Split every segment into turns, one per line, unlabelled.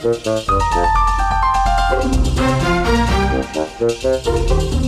Thank you.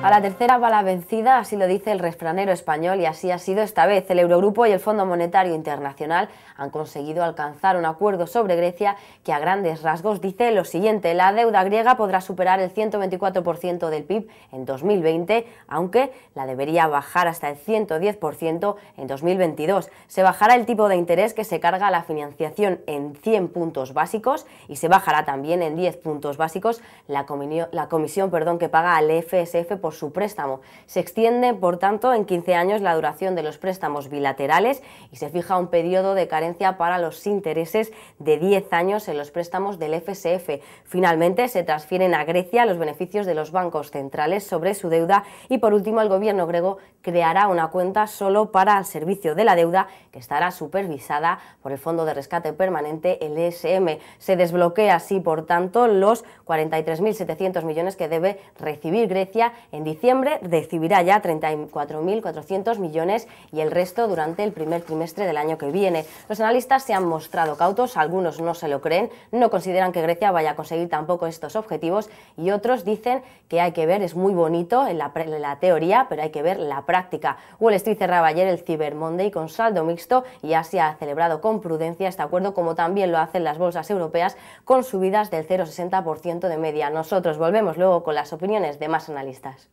A la tercera bala vencida, así lo dice el refranero español y así ha sido esta vez. El Eurogrupo y el Fondo Monetario Internacional han conseguido alcanzar un acuerdo sobre Grecia que a grandes rasgos dice lo siguiente: la deuda griega podrá superar el 124% del PIB en 2020, aunque la debería bajar hasta el 110% en 2022. Se bajará el tipo de interés que se carga a la financiación en 100 puntos básicos y se bajará también en 10 puntos básicos la, comisión, la comisión perdón, que paga al FSF su préstamo. Se extiende, por tanto, en 15 años la duración de los préstamos bilaterales y se fija un periodo de carencia para los intereses de 10 años en los préstamos del FSF. Finalmente, se transfieren a Grecia los beneficios de los bancos centrales sobre su deuda y, por último, el gobierno griego creará una cuenta solo para el servicio de la deuda que estará supervisada por el Fondo de Rescate Permanente, el ESM. Se desbloquea así, por tanto, los 43.700 millones que debe recibir Grecia en en diciembre recibirá ya 34.400 millones y el resto durante el primer trimestre del año que viene. Los analistas se han mostrado cautos, algunos no se lo creen, no consideran que Grecia vaya a conseguir tampoco estos objetivos y otros dicen que hay que ver, es muy bonito en la, teoría, pero hay que ver la práctica. Wall Street cerraba ayer el Cyber Monday con saldo mixto y Asia ha celebrado con prudencia este acuerdo, como también lo hacen las bolsas europeas, con subidas del 0,60% de media. Nosotros volvemos luego con las opiniones de más analistas.